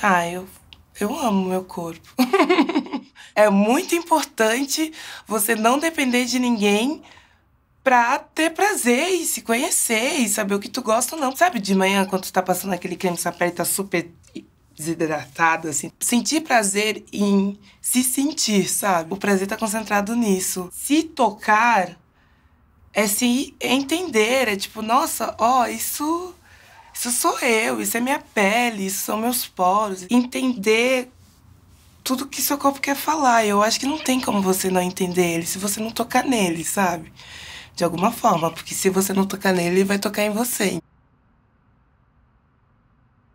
Ah, eu, eu amo meu corpo. é muito importante você não depender de ninguém pra ter prazer e se conhecer e saber o que tu gosta ou não. Sabe, de manhã, quando tu tá passando aquele creme, sua pele tá super desidratada, assim. Sentir prazer em se sentir, sabe? O prazer tá concentrado nisso. Se tocar é se entender, é tipo, nossa, ó, isso isso sou eu, isso é minha pele, isso são meus poros. Entender tudo que seu corpo quer falar. Eu acho que não tem como você não entender ele se você não tocar nele, sabe? De alguma forma, porque se você não tocar nele, ele vai tocar em você.